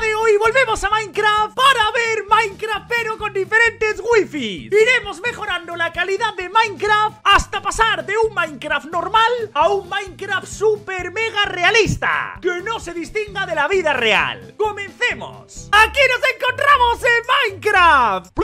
de hoy volvemos a Minecraft para ver Minecraft pero con diferentes wifi. Iremos mejorando la calidad de Minecraft hasta pasar de un Minecraft normal a un Minecraft super mega realista, que no se distinga de la vida real. ¡Comencemos! ¡Aquí nos encontramos en Minecraft!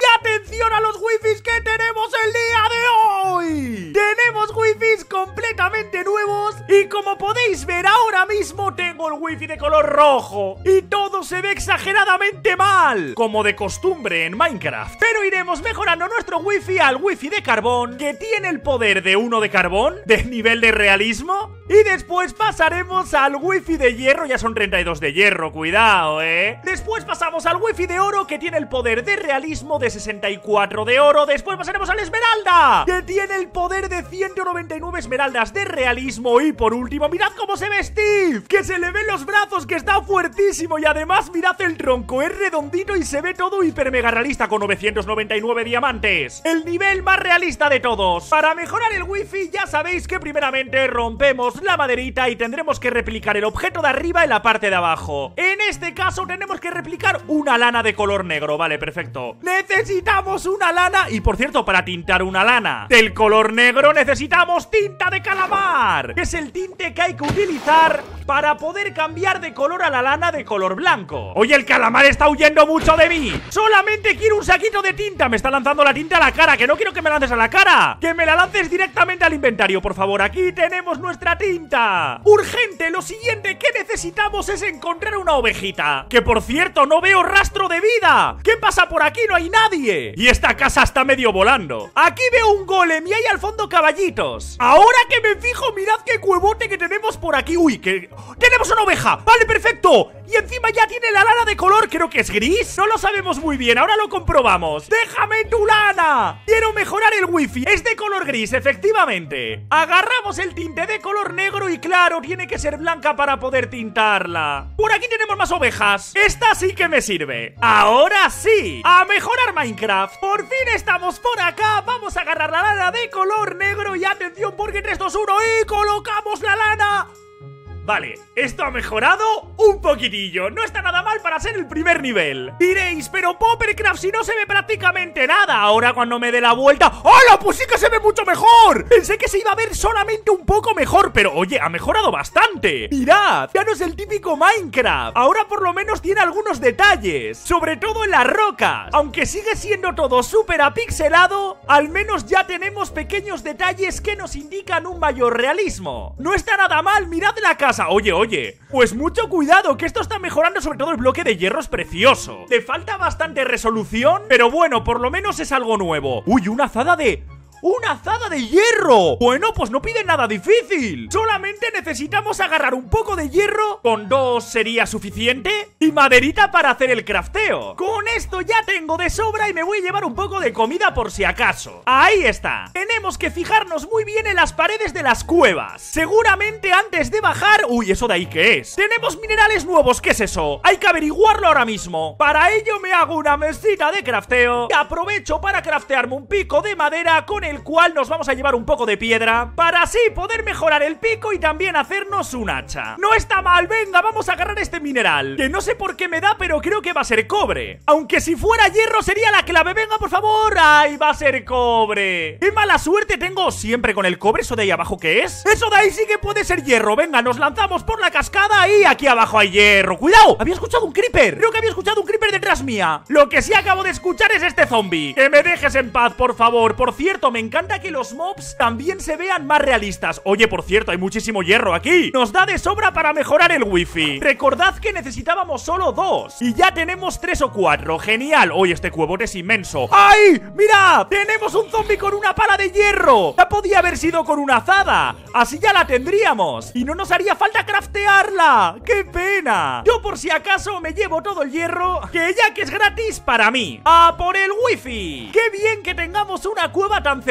¡Y atención a los wifis que tenemos el día de hoy! Tenemos wifis completamente nuevos y como podéis ver ahora mismo tengo el wifi de color rojo y todo se ve exageradamente mal como de costumbre en Minecraft. Pero iremos mejorando nuestro wifi al wifi de carbón, que tiene el poder de uno de carbón, de nivel de realismo, y después pasaremos al wifi de hierro, ya son 32 de hierro, cuidado, ¿eh? Después pasamos al wifi de oro que tiene el poder de realismo de 64 de oro. Después pasaremos al esmeralda que tiene el poder de 199 esmeraldas de realismo. Y por último, mirad cómo se ve Steve, que se le ven los brazos, que está fuertísimo. Y además mirad el tronco, es redondito y se ve todo hiper mega realista con 999 diamantes. El nivel más realista de todos. Para mejorar el wifi ya sabéis que primeramente rompemos la maderita y tendremos que replicar el objeto de arriba en la parte de abajo. En este caso tenemos que replicar una lana de color negro, vale, perfecto. Necesitamos una lana y por cierto, para tintar una lana del color negro necesitamos tinta de calamar, que es el tinte que hay que utilizar para poder cambiar de color a la lana de color blanco. Oye, el calamar está huyendo mucho de mí. Solamente quiero un saquito de tinta. Me está lanzando la tinta a la cara, que no quiero que me lances a la cara. Que me la lances directamente al inventario, por favor. Aquí tenemos nuestra tinta ¡Urgente! Lo siguiente que necesitamos es encontrar una ovejita. Que por cierto, no veo rastro de vida. ¿Qué pasa por aquí? No hay nadie. Y esta casa está medio volando. Aquí veo un golem y hay al fondo caballitos. Ahora que me fijo, mirad qué cuevote que tenemos por aquí. ¡Uy, que... ¡Tenemos una oveja! ¡Vale, perfecto! Y encima ya tiene la lana de color, creo que es gris. No lo sabemos muy bien, ahora lo comprobamos. ¡Déjame tu lana! Quiero mejorar el wifi. Es de color gris, efectivamente. Agarramos el tinte de color negro negro y claro, tiene que ser blanca para poder tintarla. Por aquí tenemos más ovejas. Esta sí que me sirve. Ahora sí, a mejorar Minecraft. Por fin estamos por acá. Vamos a agarrar la lana de color negro y atención porque 3, y colocamos la lana Vale, esto ha mejorado un poquitillo. No está nada mal para ser el primer nivel. Diréis, pero Poppercraft, si no se ve prácticamente nada. Ahora cuando me dé la vuelta... ¡Hola! Pues sí que se ve mucho mejor. Pensé que se iba a ver solamente un poco mejor, pero oye, ha mejorado bastante. Mirad, ya no es el típico Minecraft. Ahora por lo menos tiene algunos detalles. Sobre todo en las rocas. Aunque sigue siendo todo súper apixelado, al menos ya tenemos pequeños detalles que nos indican un mayor realismo. No está nada mal, mirad la casa Oye, oye. Pues mucho cuidado, que esto está mejorando sobre todo el bloque de hierro es precioso. te falta bastante resolución, pero bueno, por lo menos es algo nuevo. Uy, una azada de... ¡Una azada de hierro! Bueno, pues no pide nada difícil. Solamente necesitamos agarrar un poco de hierro. Con dos sería suficiente. Y maderita para hacer el crafteo. Con esto ya tengo de sobra y me voy a llevar un poco de comida por si acaso. Ahí está. Tenemos que fijarnos muy bien en las paredes de las cuevas. Seguramente antes de bajar... Uy, ¿eso de ahí qué es? Tenemos minerales nuevos. ¿Qué es eso? Hay que averiguarlo ahora mismo. Para ello me hago una mesita de crafteo. Y aprovecho para craftearme un pico de madera con el cual nos vamos a llevar un poco de piedra para así poder mejorar el pico y también hacernos un hacha. ¡No está mal! ¡Venga, vamos a agarrar este mineral! Que no sé por qué me da, pero creo que va a ser cobre. Aunque si fuera hierro sería la clave. ¡Venga, por favor! ¡Ay, va a ser cobre! ¡Qué mala suerte tengo siempre con el cobre! ¿Eso de ahí abajo que es? ¡Eso de ahí sí que puede ser hierro! ¡Venga, nos lanzamos por la cascada y aquí abajo hay hierro! ¡Cuidado! ¡Había escuchado un creeper! Creo que había escuchado un creeper detrás mía. Lo que sí acabo de escuchar es este zombie. ¡Que me dejes en paz, por favor! Por cierto, me me encanta que los mobs también se vean más realistas. Oye, por cierto, hay muchísimo hierro aquí. Nos da de sobra para mejorar el wifi. Recordad que necesitábamos solo dos. Y ya tenemos tres o cuatro. Genial. Oye, este cuevote es inmenso. ¡Ay! ¡Mira! ¡Tenemos un zombie con una pala de hierro! Ya podía haber sido con una azada. Así ya la tendríamos. Y no nos haría falta craftearla. ¡Qué pena! Yo por si acaso me llevo todo el hierro. Que ya que es gratis para mí. ¡A por el wifi! ¡Qué bien que tengamos una cueva tan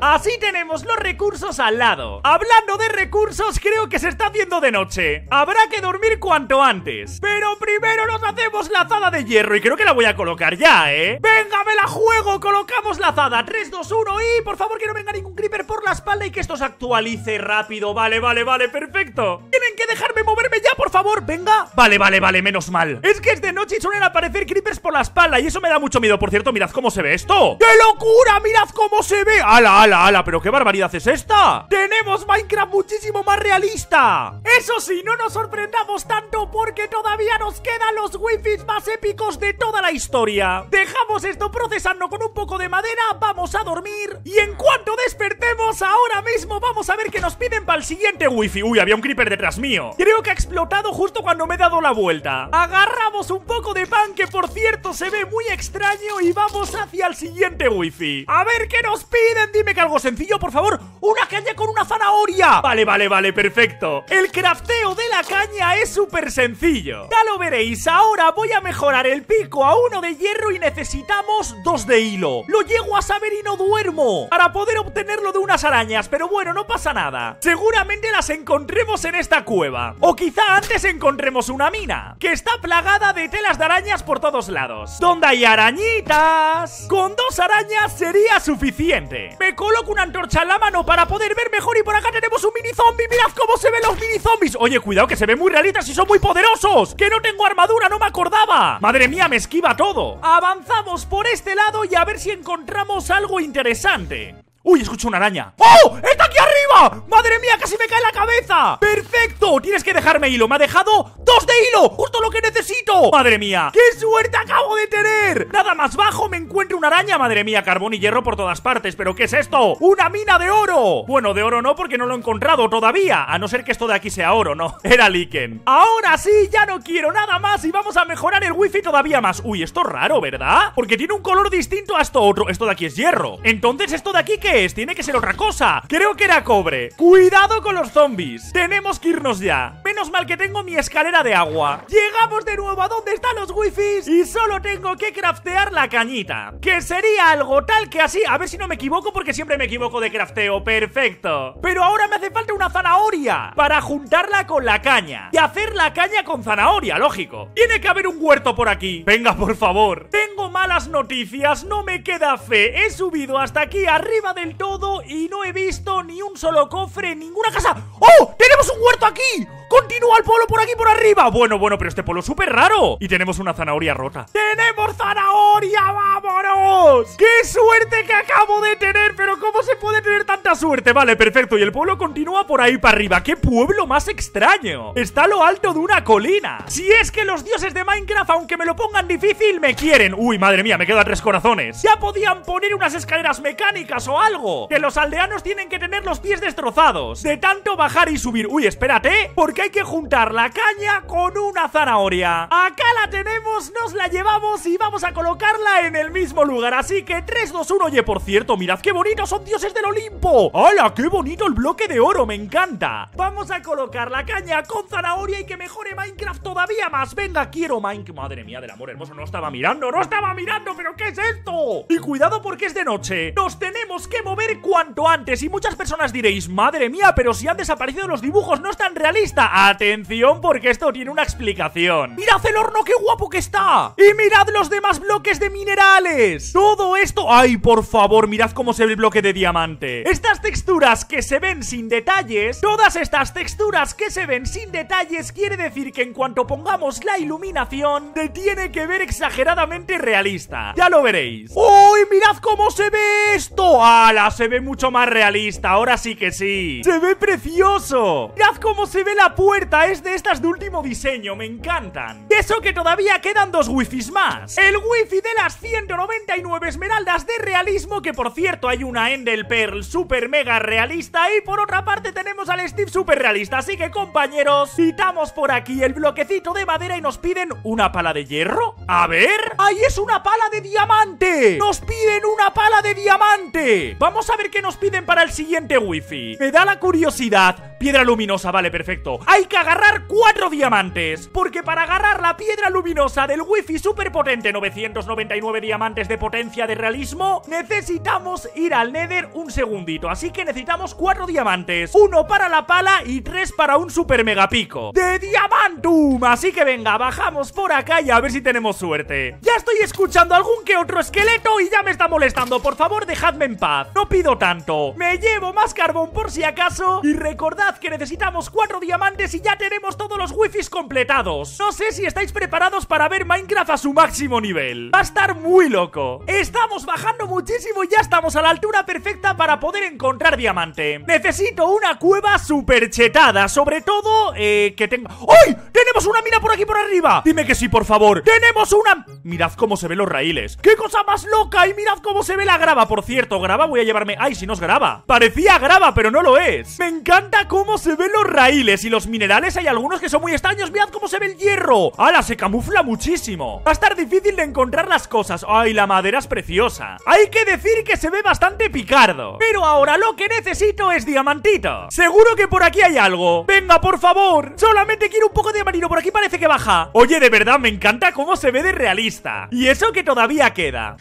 Así tenemos los recursos al lado. Hablando de recursos, creo que se está haciendo de noche. Habrá que dormir cuanto antes. Pero primero nos hacemos la azada de hierro y creo que la voy a colocar ya, ¿eh? ¡Venga, me la juego! Colocamos la azada. 3, 2, 1 y por favor que no venga ningún creeper por la espalda y que esto se actualice rápido. Vale, vale, vale, perfecto. Tienen que dejarme moverme ya, por favor. Venga. Vale, vale, vale, menos mal. Es que es de noche y suelen aparecer creepers por la espalda y eso me da mucho miedo. Por cierto, mirad cómo se ve esto. ¡Qué locura! ¡Mirad cómo se ala hala, hala! ¿Pero qué barbaridad es esta? ¡Tenemos Minecraft muchísimo más realista! Eso sí, no nos sorprendamos tanto porque todavía nos quedan los wifis más épicos de toda la historia. Dejamos esto procesando con un poco de madera, vamos a dormir y en cuanto despertemos ahora mismo vamos a ver qué nos piden para el siguiente wifi. Uy, había un creeper detrás mío. Creo que ha explotado justo cuando me he dado la vuelta. Agarramos un poco de pan que por cierto se ve muy extraño y vamos hacia el siguiente wifi. A ver qué nos piden piden, dime que algo sencillo, por favor. ¡Una caña con una zanahoria! Vale, vale, vale, perfecto. El crafteo de la caña es súper sencillo. Ya lo veréis, ahora voy a mejorar el pico a uno de hierro y necesitamos dos de hilo. Lo llego a saber y no duermo. Para poder obtenerlo de unas arañas, pero bueno, no pasa nada. Seguramente las encontremos en esta cueva. O quizá antes encontremos una mina, que está plagada de telas de arañas por todos lados. ¿Dónde hay arañitas. Con dos arañas sería suficiente. Me coloco una antorcha en la mano para poder ver mejor y por acá tenemos un mini zombie. Mirad cómo se ven los mini zombies. Oye, cuidado que se ven muy realistas y son muy poderosos. Que no tengo armadura, no me acordaba. Madre mía, me esquiva todo. Avanzamos por este lado y a ver si encontramos algo interesante. ¡Uy, escucho una araña! ¡Oh! ¡Está aquí arriba! ¡Madre mía, casi me cae la cabeza! ¡Perfecto! Tienes que dejarme hilo. Me ha dejado dos de hilo. Justo lo que necesito. ¡Madre mía! ¡Qué suerte acabo de tener! Nada más bajo me encuentro una araña. Madre mía, carbón y hierro por todas partes. ¿Pero qué es esto? ¡Una mina de oro! Bueno, de oro no porque no lo he encontrado todavía. A no ser que esto de aquí sea oro, ¿no? Era líquen. Ahora sí, ya no quiero nada más y vamos a mejorar el wifi todavía más. Uy, esto es raro, ¿verdad? Porque tiene un color distinto a esto otro. Esto de aquí es hierro. Entonces, ¿esto de aquí qué ¡Pues tiene que ser otra cosa. Creo que era cobre. Cuidado con los zombies. Tenemos que irnos ya. Menos mal que tengo mi escalera de agua. Llegamos de nuevo a donde están los wifis y solo tengo que craftear la cañita. Que sería algo tal que así. A ver si no me equivoco porque siempre me equivoco de crafteo. Perfecto. Pero ahora me hace falta una zanahoria para juntarla con la caña. Y hacer la caña con zanahoria, lógico. Tiene que haber un huerto por aquí. Venga, por favor. Tengo tengo malas noticias, no me queda fe. He subido hasta aquí arriba del todo y no he visto ni un solo cofre, ninguna casa. ¡Oh! ¡Tenemos un huerto aquí! ¡Continúa el polo por aquí por arriba! Bueno, bueno, pero este polo es súper raro. Y tenemos una zanahoria rota. ¡Tenemos zanahoria! ¡Vámonos! ¡Qué suerte que acabo de tener! Pero ¿cómo se puede tener tanta suerte? Vale, perfecto. Y el pueblo continúa por ahí para arriba. ¡Qué pueblo más extraño! Está a lo alto de una colina. Si es que los dioses de Minecraft, aunque me lo pongan difícil, me quieren. Uy, madre mía, me quedan tres corazones. Ya podían poner unas escaleras mecánicas o algo. Que los aldeanos tienen que tener los pies destrozados. De tanto bajar y subir. Uy, espérate. Que hay que juntar la caña con una zanahoria. Acá la tenemos, nos la llevamos y vamos a colocarla en el mismo lugar. Así que 3, 2, 1. Oye, por cierto, mirad qué bonito, son dioses del Olimpo. ¡Hala, qué bonito el bloque de oro! Me encanta. Vamos a colocar la caña con zanahoria y que mejore Minecraft todavía más. Venga, quiero Minecraft. Madre mía del amor hermoso, no estaba mirando, no estaba mirando, pero ¿qué es esto? Y cuidado porque es de noche. Nos tenemos que mover cuanto antes y muchas personas diréis, madre mía, pero si han desaparecido los dibujos, no es tan realista atención porque esto tiene una explicación. ¡Mirad el horno qué guapo que está! ¡Y mirad los demás bloques de minerales! Todo esto... ¡Ay, por favor! Mirad cómo se ve el bloque de diamante. Estas texturas que se ven sin detalles... Todas estas texturas que se ven sin detalles quiere decir que en cuanto pongamos la iluminación... Te tiene que ver exageradamente realista. Ya lo veréis. ¡Oh! mirad cómo se ve esto! ¡Hala! Se ve mucho más realista, ahora sí que sí ¡Se ve precioso! Mirad cómo se ve la puerta, es de estas de último diseño, me encantan Eso que todavía quedan dos wifis más El wifi de las 199 esmeraldas de realismo Que por cierto hay una Endel Pearl super mega realista Y por otra parte tenemos al Steve super realista Así que compañeros, citamos por aquí el bloquecito de madera Y nos piden una pala de hierro A ver, ahí es una pala de diamante Nos piden una pala de diamante Vamos a ver qué nos piden para el siguiente wifi Me da la curiosidad Piedra luminosa, vale, perfecto Hay que agarrar cuatro diamantes Porque para agarrar la piedra luminosa del wifi superpotente 999 diamantes de potencia de realismo Necesitamos ir al nether un segundito Así que necesitamos cuatro diamantes Uno para la pala y tres para un super mega pico De diamantum Así que venga, bajamos por acá y a ver si tenemos suerte Ya estoy escuchando algún que otro esqueleto y ya me está molestando, por favor dejadme en paz No pido tanto Me llevo más carbón por si acaso Y recordad que necesitamos cuatro diamantes y ya tenemos todos los wifi completados No sé si estáis preparados para ver Minecraft a su máximo nivel Va a estar muy loco Estamos bajando muchísimo y ya estamos a la altura perfecta para poder encontrar diamante Necesito una cueva super chetada Sobre todo eh, que tenga... ¡Ay! ¡Tenemos una mina por aquí por arriba! Dime que sí, por favor ¡Tenemos una... Mirad cómo se ven los raíles ¡Qué cosa más loca ¡Ay, mirad cómo se ve la grava! Por cierto, grava voy a llevarme... ¡Ay, si no es grava! Parecía grava, pero no lo es. Me encanta cómo se ven los raíles y los minerales. Hay algunos que son muy extraños. Mirad cómo se ve el hierro. ¡Hala, se camufla muchísimo! Va a estar difícil de encontrar las cosas. ¡Ay, la madera es preciosa! Hay que decir que se ve bastante picardo. Pero ahora lo que necesito es diamantito. Seguro que por aquí hay algo. Venga, por favor. Solamente quiero un poco de Amarillo, Por aquí parece que baja. Oye, de verdad, me encanta cómo se ve de realista. Y eso que todavía queda.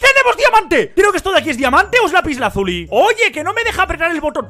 ¡Tenemos diamante! ¿Creo que esto de aquí es diamante o es lápiz lazuli? ¡Oye, que no me deja apretar el botón!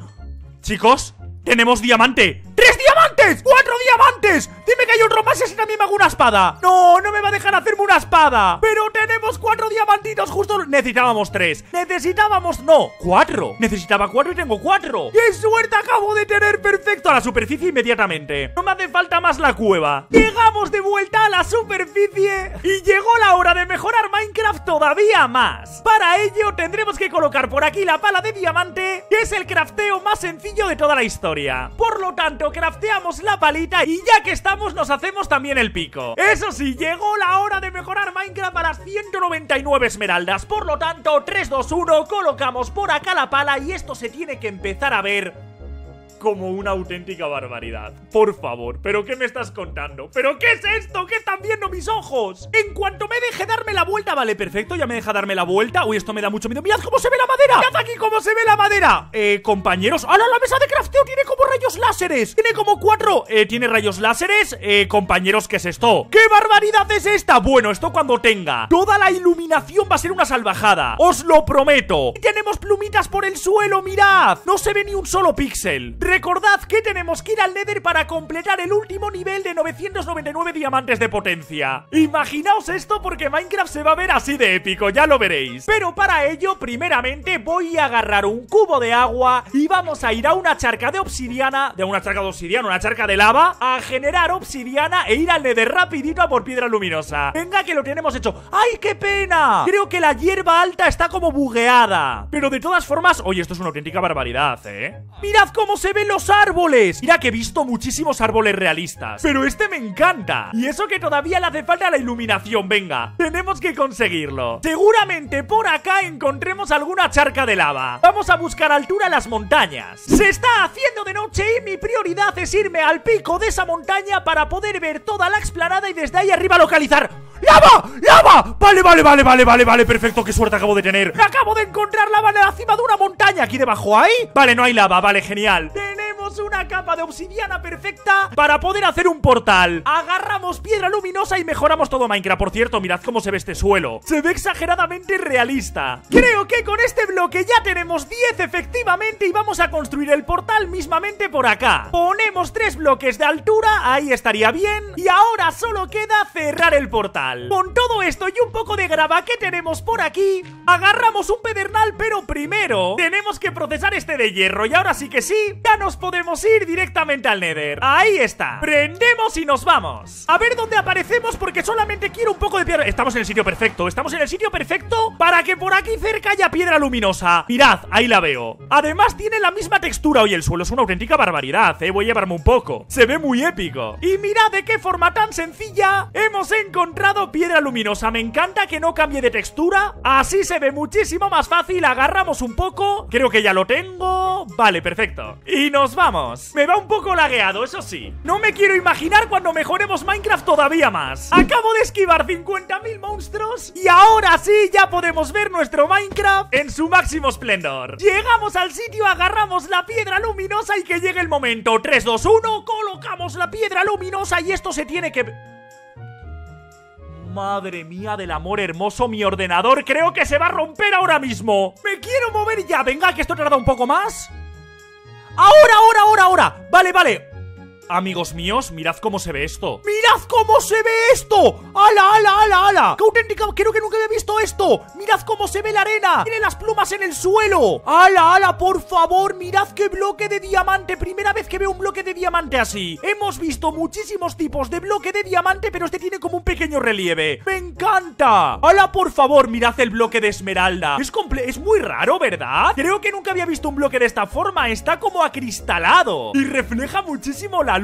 Chicos, ¡Tenemos diamante! ¡Tres diamantes! ¡Cuatro diamantes! Dime que hay otro más y así también me hago una espada. ¡No! ¡No me va a dejar hacerme una espada! ¡Pero tenemos cuatro diamantitos justo! Necesitábamos tres. Necesitábamos... No, cuatro. Necesitaba cuatro y tengo cuatro. ¡Qué suerte acabo de tener! Perfecto a la superficie inmediatamente. No me hace falta más la cueva. Llegamos de vuelta a la superficie y llegó la hora de mejorar Minecraft todavía más. Para ello tendremos que colocar por aquí la pala de diamante, que es el crafteo más sencillo de toda la historia. Por lo tanto, crafteamos la palita y ya que estamos nos hacemos también el pico. Eso sí, llegó la hora de mejorar Minecraft para las 199 esmeraldas. Por lo tanto, 3, 2, 1, colocamos por acá la pala y esto se tiene que empezar a ver como una auténtica barbaridad. Por favor, ¿pero qué me estás contando? ¿Pero qué es esto? ¿Qué están viendo mis ojos? En cuanto me deje darme la vuelta, vale, perfecto, ya me deja darme la vuelta. Uy, esto me da mucho miedo. ¡Mirad cómo se ve la madera! ¡Mirad aquí cómo se ve la madera! Eh, compañeros, ¡hala, la mesa de crafteo tiene como rayos láseres! ¡Tiene como cuatro! Eh, tiene rayos láseres. Eh, compañeros, ¿qué es esto? ¿Qué barbaridad es esta? Bueno, esto cuando tenga toda la iluminación va a ser una salvajada. ¡Os lo prometo! ¡Tenemos plumitas por el suelo, mirad! No se ve ni un solo píxel recordad que tenemos que ir al Nether para completar el último nivel de 999 diamantes de potencia. Imaginaos esto porque Minecraft se va a ver así de épico, ya lo veréis. Pero para ello, primeramente voy a agarrar un cubo de agua y vamos a ir a una charca de obsidiana, de una charca de obsidiana, una charca de lava, a generar obsidiana e ir al Nether rapidito a por piedra luminosa. Venga que lo tenemos hecho. ¡Ay, qué pena! Creo que la hierba alta está como bugueada. Pero de todas formas, oye, esto es una auténtica barbaridad, ¿eh? Mirad cómo se ve los árboles! Mira que he visto muchísimos árboles realistas. Pero este me encanta. Y eso que todavía le hace falta la iluminación. Venga, tenemos que conseguirlo. Seguramente por acá encontremos alguna charca de lava. Vamos a buscar altura en las montañas. Se está haciendo de noche y mi prioridad es irme al pico de esa montaña para poder ver toda la explanada y desde ahí arriba localizar... ¡Lava! ¡Lava! Vale, vale, vale, vale, vale, vale, perfecto, qué suerte acabo de tener Acabo de encontrar lava en la cima de una montaña, aquí debajo, ¿hay? Vale, no hay lava, vale, genial una capa de obsidiana perfecta para poder hacer un portal. Agarramos piedra luminosa y mejoramos todo Minecraft. Por cierto, mirad cómo se ve este suelo. Se ve exageradamente realista. Creo que con este bloque ya tenemos 10 efectivamente y vamos a construir el portal mismamente por acá. Ponemos 3 bloques de altura, ahí estaría bien. Y ahora solo queda cerrar el portal. Con todo esto y un poco de grava que tenemos por aquí, agarramos un pedernal, pero primero tenemos que procesar este de hierro. Y ahora sí que sí, ya nos podemos podemos ir directamente al Nether. Ahí está. Prendemos y nos vamos. A ver dónde aparecemos porque solamente quiero un poco de piedra. Estamos en el sitio perfecto. Estamos en el sitio perfecto para que por aquí cerca haya piedra luminosa. Mirad, ahí la veo. Además tiene la misma textura hoy el suelo. Es una auténtica barbaridad, ¿eh? Voy a llevarme un poco. Se ve muy épico. Y mirad de eh, qué forma tan sencilla hemos encontrado piedra luminosa. Me encanta que no cambie de textura. Así se ve muchísimo más fácil. Agarramos un poco. Creo que ya lo tengo. Vale, perfecto. Y nos vamos. Me va un poco lagueado, eso sí. No me quiero imaginar cuando mejoremos Minecraft todavía más. Acabo de esquivar 50.000 monstruos y ahora sí ya podemos ver nuestro Minecraft en su máximo esplendor. Llegamos al sitio, agarramos la piedra luminosa y que llegue el momento. 3, 2, 1, colocamos la piedra luminosa y esto se tiene que... Madre mía del amor hermoso, mi ordenador creo que se va a romper ahora mismo. Me quiero mover ya, venga, que esto tarda un poco más. Ahora, ahora, ahora, ahora. Vale, vale amigos míos, mirad cómo se ve esto. ¡Mirad cómo se ve esto! ¡Hala, hala, hala, hala! ¡Qué auténtica! Creo que nunca había visto esto. ¡Mirad cómo se ve la arena! ¡Tiene las plumas en el suelo! ¡Hala, ala, por favor! ¡Mirad qué bloque de diamante! Primera vez que veo un bloque de diamante así. Hemos visto muchísimos tipos de bloque de diamante, pero este tiene como un pequeño relieve. ¡Me encanta! ¡Hala, por favor! Mirad el bloque de esmeralda. Es, es muy raro, ¿verdad? Creo que nunca había visto un bloque de esta forma. Está como acristalado. Y refleja muchísimo la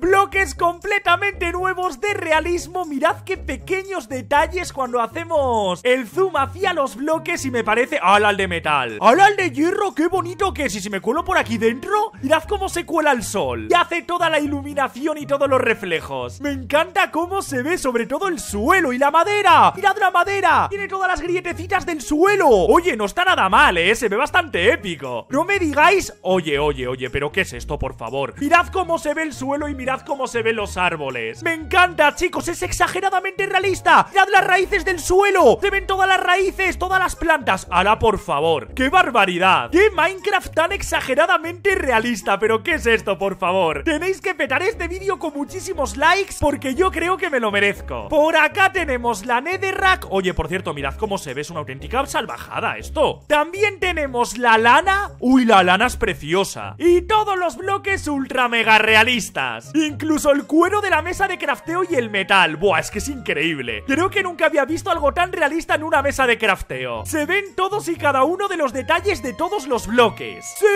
Bloques completamente nuevos de realismo. Mirad qué pequeños detalles cuando hacemos el zoom hacia los bloques y me parece... al al de metal! ¡Hala al de hierro! ¡Qué bonito que es! Y si me cuelo por aquí dentro, mirad cómo se cuela el sol. Y hace toda la iluminación y todos los reflejos. Me encanta cómo se ve, sobre todo el suelo y la madera. ¡Mirad la madera! Tiene todas las grietecitas del suelo. Oye, no está nada mal, ¿eh? Se ve bastante épico. No me digáis... Oye, oye, oye, pero ¿qué es esto, por favor? Mirad cómo se ve el suelo y mirad cómo se ven los árboles. ¡Me encanta, chicos! ¡Es exageradamente realista! ¡Mirad las raíces del suelo! ¡Se ven todas las raíces, todas las plantas! ¡Hala, por favor! ¡Qué barbaridad! ¡Qué Minecraft tan exageradamente realista! ¿Pero qué es esto, por favor? Tenéis que petar este vídeo con muchísimos likes porque yo creo que me lo merezco. Por acá tenemos la Netherrack. Oye, por cierto, mirad cómo se ve. Es una auténtica salvajada esto. También tenemos la lana. Uy, la lana es preciosa. Y todos los bloques ultra mega realistas. Incluso el cuero de la mesa de crafteo y el metal. Buah, es que es increíble. Creo que nunca había visto algo tan realista en una mesa de crafteo. Se ven todos y cada uno de los detalles de todos los bloques. ¡Sí!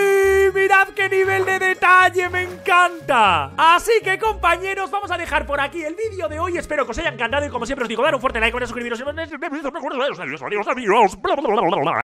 ¡Mirad qué nivel de detalle! ¡Me encanta! Así que, compañeros, vamos a dejar por aquí el vídeo de hoy. Espero que os haya encantado y, como siempre, os digo, dar un fuerte like, suscribiros y suscribiros.